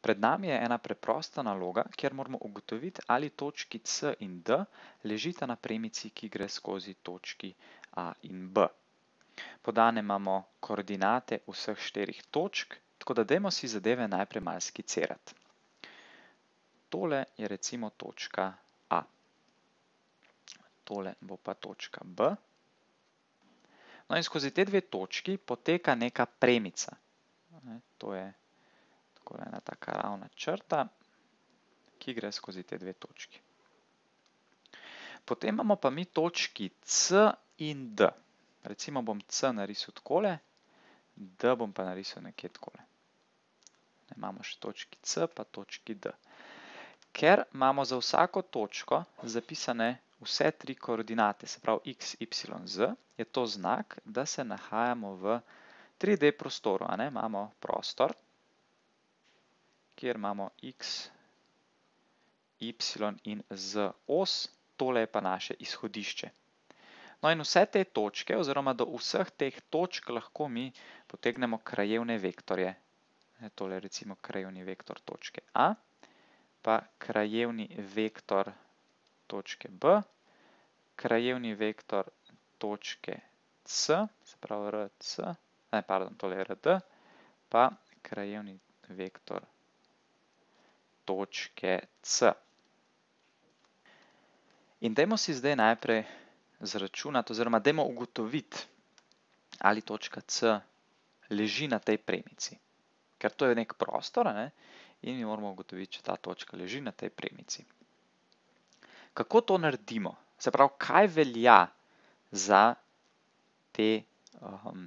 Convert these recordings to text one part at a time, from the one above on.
Pred nami je ena preprosta naloga, kjer moramo ugotoviti, ali točki C in D ležita na premici, ki gre skozi točki A in B. Podane imamo koordinate vseh štirih točk, tako da dajmo si zadeve najprej malo skicirati. Tole je recimo točka A. Tole bo pa točka B. No in skozi te dve točki poteka neka premica. To je premica tako ena taka ravna črta, ki gre skozi te dve točki. Potem imamo pa mi točki C in D. Recimo bom C narisil takole, D bom pa narisil nekje takole. Imamo še točki C pa točki D. Ker imamo za vsako točko zapisane vse tri koordinate, se pravi x, y, z, je to znak, da se nahajamo v 3D prostoru. Imamo prostor, kjer imamo x, y in z os, tole je pa naše izhodišče. No in vse te točke oziroma do vseh teh točk lahko mi potegnemo krajevne vektorje. Tole je recimo krajevni vektor točke A, pa krajevni vektor točke B, krajevni vektor točke C, se pravi RD, pa krajevni vektor točke B točke C. In dajmo si zdaj najprej zračunati oziroma dajmo ugotoviti, ali točka C leži na tej premici. Ker to je nek prostor in mi moramo ugotoviti, če ta točka leži na tej premici. Kako to naredimo? Se pravi, kaj velja za te, ehm,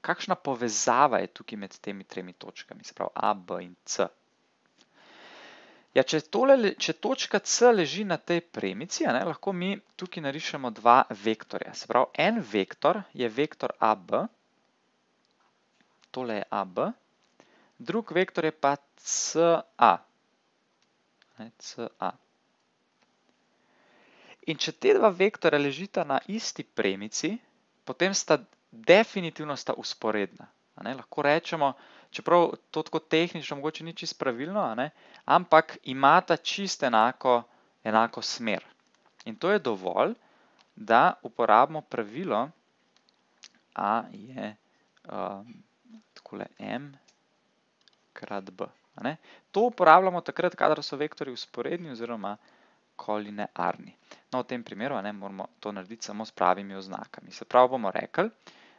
kakšna povezava je tukaj med temi tremi točkami, se pravi A, B in C. Kaj? Ja, če, tole, če točka C leži na tej premici, ne, lahko mi tukaj narišemo dva vektorja. Se pravi, en vektor je vektor AB, tole je AB, drug vektor je pa CA. Ne, CA. In če te dva vektora ležita na isti premici, potem sta definitivno sta usporedna. Ne, lahko rečemo, čeprav to tako tehnično mogoče ni čisto pravilno, ne, ampak imata čisto enako, enako smer. In to je dovolj, da uporabimo pravilo A je um, M krat B. Ne. To uporabljamo takrat, kadar so vektori usporedni oziroma kolinearni. No, v tem primeru ne, moramo to narediti samo s pravimi oznakami. Se pravi, bomo rekli,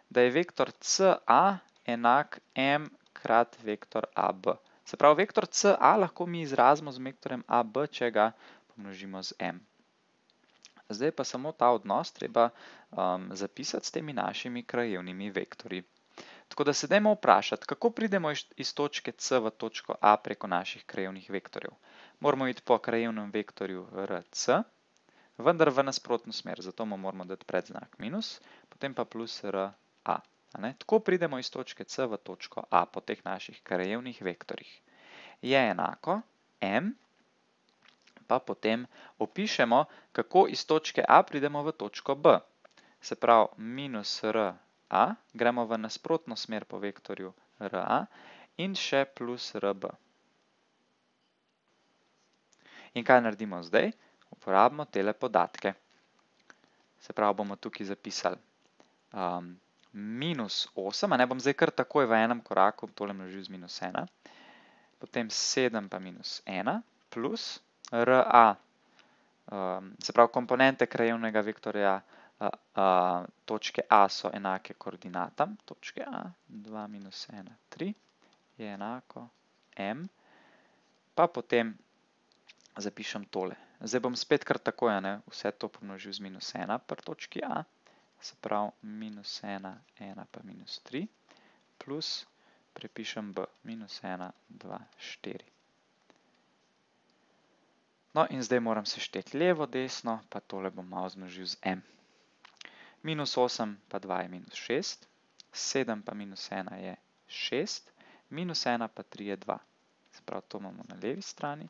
da je vektor CA A, enak m krat vektor ab. Se pravi, vektor ca lahko mi izrazimo z vektorem ab, če ga pomnožimo z m. Zdaj pa samo ta odnos treba um, zapisati s temi našimi krajevnimi vektori. Tako da sedemo vprašati, kako pridemo iz točke c v točko a preko naših krajevnih vektorjev. Moramo iti po krajevnem vektorju rc, vendar v nasprotno smer, zato mu moramo dati predznak minus, potem pa plus ra. Tako pridemo iz točke C v točko A po teh naših krajevnih vektorjih. Je enako M, pa potem opišemo, kako iz točke A pridemo v točko B. Se pravi, minus RA, gremo v nasprotno smer po vektorju RA in še plus RB. In kaj naredimo zdaj? Uporabimo tele podatke. Se pravi, bomo tukaj zapisali um, minus 8, a ne bom zdaj kar takoj v enem koraku tole množil z minus 1, potem 7 pa minus 1 plus RA, um, se pravi komponente krajevnega vektorja uh, uh, točke A so enake koordinatam, točke A, 2 minus 1, 3 je enako M, pa potem zapišem tole. Zdaj bom spet kar takoj vse to pomnožil z minus 1 pri točki A, se pravi minus 1, 1 pa minus 3, plus prepišem b, minus 1, 2, 4. No, in zdaj moram se šteti levo, desno, pa tole bom malo zmnožil z m. Minus 8 pa 2 je minus 6, 7 pa minus 1 je 6, minus 1 pa 3 je 2. Se pravi, to imamo na levi strani,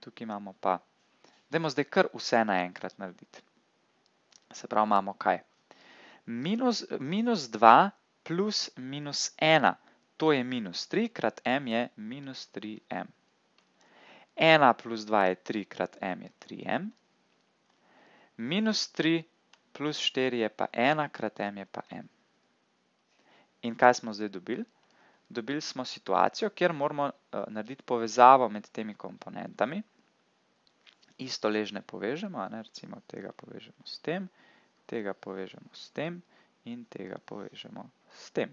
tukaj imamo pa, dajmo zdaj kar vse naenkrat narediti. Se pravi, imamo kaj? minus, minus 2 plus minus 1, to je minus 3, krat m je minus 3m. 1 plus 2 je 3, krat m je 3m. Minus 3 plus 4 je pa 1, krat m je pa m. In kaj smo zdaj dobili? Dobili smo situacijo, kjer moramo uh, narediti povezavo med temi komponentami. Isto ležne povežemo, ne, recimo tega povežemo s tem tega povežemo s tem in tega povežemo s tem.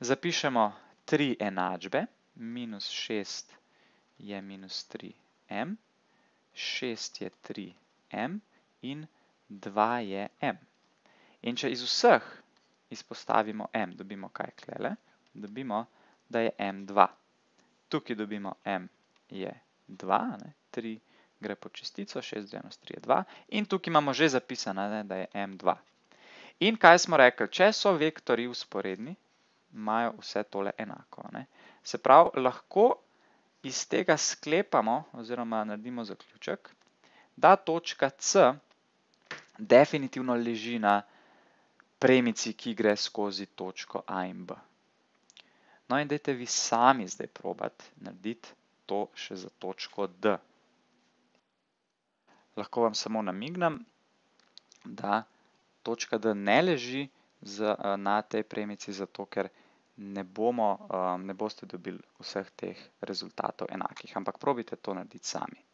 Zapišemo tri enačbe, minus 6 je minus 3m, 6 je 3m in 2 je m. In če iz vseh izpostavimo m, dobimo kaj klele, dobimo, da je m 2. Tukaj dobimo m je 2, 3 je 2 gre po čestico, 6 delnost 3 je 2 in tukaj imamo že zapisano, da je m2. In kaj smo rekli, če so vektori usporedni, imajo vse tole enako. Se pravi, lahko iz tega sklepamo oziroma naredimo zaključek, da točka c definitivno leži na premici, ki gre skozi točko a in b. No in dajte vi sami zdaj probati narediti to še za točko d. Zdaj lahko vam samo namignem, da točka D ne leži eh, na tej premici, zato ker eh, ne boste dobili vseh teh rezultatov enakih, ampak probite to narediti sami.